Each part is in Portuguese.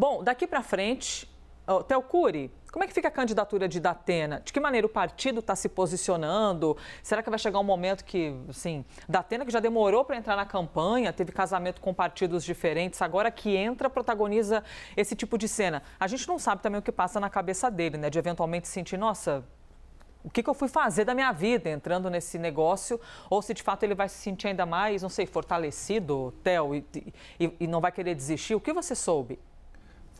Bom, daqui para frente, oh, Telcuri, como é que fica a candidatura de Datena? De que maneira o partido está se posicionando? Será que vai chegar um momento que, assim, Datena que já demorou para entrar na campanha, teve casamento com partidos diferentes, agora que entra, protagoniza esse tipo de cena. A gente não sabe também o que passa na cabeça dele, né? De eventualmente sentir, nossa, o que, que, eu fui fazer da minha vida entrando nesse negócio, ou se de fato ele vai se sentir ainda mais, não sei, fortalecido, Theo, e, e, e não vai querer desistir. O que você soube?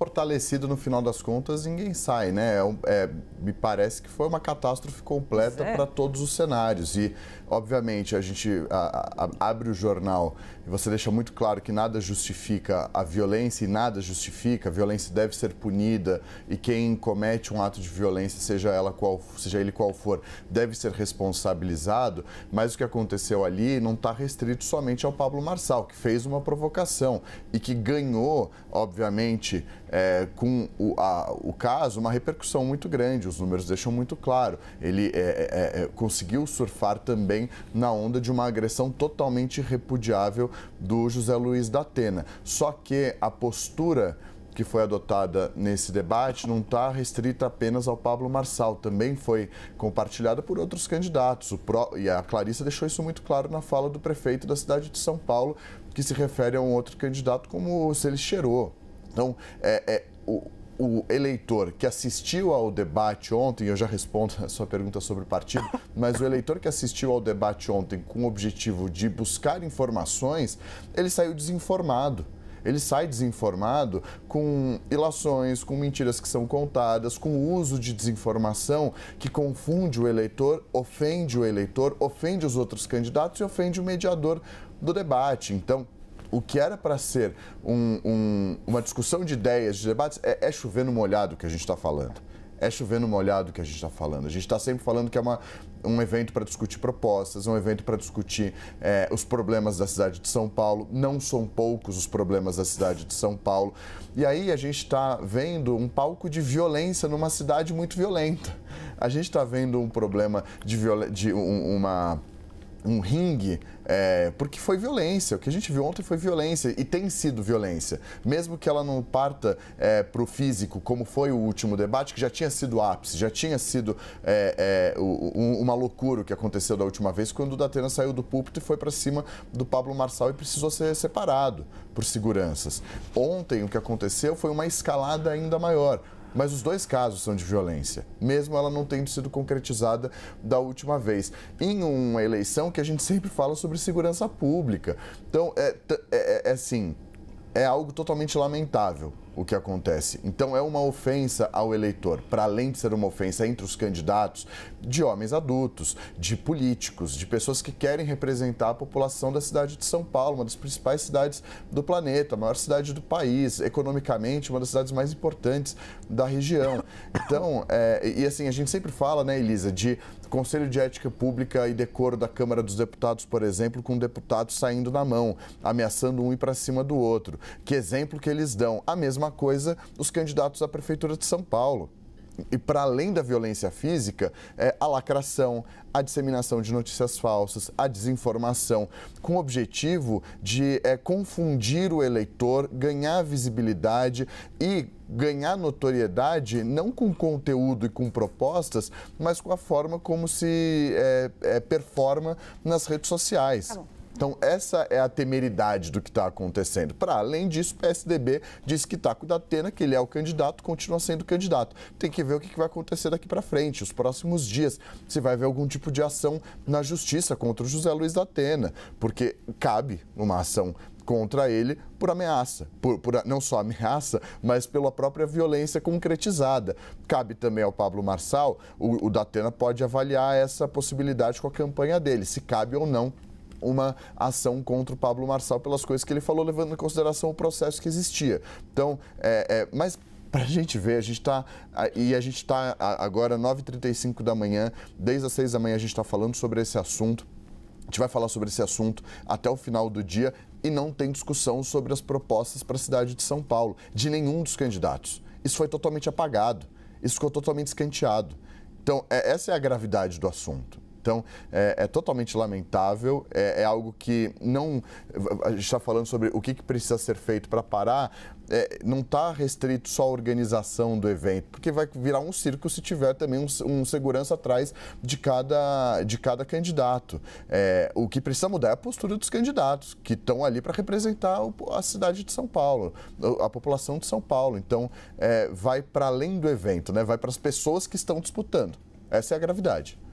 fortalecido no final das contas, ninguém sai, né? É, é, me parece que foi uma catástrofe completa é. para todos os cenários. E, obviamente, a gente a, a, abre o jornal e você deixa muito claro que nada justifica a violência e nada justifica. A violência deve ser punida e quem comete um ato de violência, seja, ela qual, seja ele qual for, deve ser responsabilizado. Mas o que aconteceu ali não está restrito somente ao Pablo Marçal, que fez uma provocação e que ganhou, obviamente, é, com o, a, o caso uma repercussão muito grande, os números deixam muito claro. Ele é é, é, é, conseguiu surfar também na onda de uma agressão totalmente repudiável do José Luiz da Atena. Só que a postura que foi adotada nesse debate não está restrita apenas ao Pablo Marçal, também foi compartilhada por outros candidatos. Pro... E a Clarissa deixou isso muito claro na fala do prefeito da cidade de São Paulo, que se refere a um outro candidato como se ele cheirou. Então, é, é o, o eleitor que assistiu ao debate ontem, eu já respondo a sua pergunta sobre o partido, mas o eleitor que assistiu ao debate ontem com o objetivo de buscar informações, ele saiu desinformado. Ele sai desinformado com ilações, com mentiras que são contadas, com o uso de desinformação que confunde o eleitor, ofende o eleitor, ofende os outros candidatos e ofende o mediador do debate. Então, o que era para ser um, um, uma discussão de ideias, de debates, é, é chover no molhado que a gente está falando. É chover no molhado que a gente está falando. A gente está sempre falando que é uma, um evento para discutir propostas, um evento para discutir é, os problemas da cidade de São Paulo. Não são poucos os problemas da cidade de São Paulo. E aí a gente está vendo um palco de violência numa cidade muito violenta. A gente está vendo um problema de, de um, uma um ringue, é, porque foi violência. O que a gente viu ontem foi violência e tem sido violência. Mesmo que ela não parta é, para o físico, como foi o último debate, que já tinha sido ápice, já tinha sido é, é uma loucura o que aconteceu da última vez, quando o Datena saiu do púlpito e foi para cima do Pablo Marçal e precisou ser separado por seguranças. Ontem o que aconteceu foi uma escalada ainda maior. Mas os dois casos são de violência, mesmo ela não tendo sido concretizada da última vez. Em uma eleição que a gente sempre fala sobre segurança pública. Então, é, é, é, é assim, é algo totalmente lamentável o que acontece. Então é uma ofensa ao eleitor, para além de ser uma ofensa entre os candidatos, de homens adultos, de políticos, de pessoas que querem representar a população da cidade de São Paulo, uma das principais cidades do planeta, a maior cidade do país, economicamente, uma das cidades mais importantes da região. Então, é, e assim, a gente sempre fala, né, Elisa, de Conselho de Ética Pública e Decoro da Câmara dos Deputados, por exemplo, com deputados saindo na mão, ameaçando um ir para cima do outro. Que exemplo que eles dão? A mesma coisa os candidatos à Prefeitura de São Paulo e para além da violência física, é a lacração, a disseminação de notícias falsas, a desinformação, com o objetivo de é, confundir o eleitor, ganhar visibilidade e ganhar notoriedade não com conteúdo e com propostas, mas com a forma como se é, é, performa nas redes sociais. Tá então, essa é a temeridade do que está acontecendo. Para além disso, o PSDB diz que está com o Datena, que ele é o candidato, continua sendo candidato. Tem que ver o que vai acontecer daqui para frente, os próximos dias, se vai haver algum tipo de ação na justiça contra o José Luiz Datena, porque cabe uma ação contra ele por ameaça, por, por, não só ameaça, mas pela própria violência concretizada. Cabe também ao Pablo Marçal, o, o Datena pode avaliar essa possibilidade com a campanha dele, se cabe ou não uma ação contra o Pablo Marçal pelas coisas que ele falou, levando em consideração o processo que existia. Então, é, é, mas para a gente ver, a gente está. E a gente está agora, 9h35 da manhã, desde as 6 da manhã a gente está falando sobre esse assunto. A gente vai falar sobre esse assunto até o final do dia e não tem discussão sobre as propostas para a cidade de São Paulo, de nenhum dos candidatos. Isso foi totalmente apagado, isso ficou totalmente escanteado. Então, é, essa é a gravidade do assunto. Então, é, é totalmente lamentável, é, é, algo que não. A gente está falando sobre o que, que precisa ser feito para parar, é, não está restrito só à organização do evento, porque vai virar um circo se tiver também um, um segurança atrás de cada, de cada candidato. É, o que precisa mudar é a postura dos candidatos, que estão ali para representar a cidade de São Paulo, a população de São Paulo. Então, é, vai para além do evento, né? vai para as pessoas que estão disputando. Essa é a gravidade.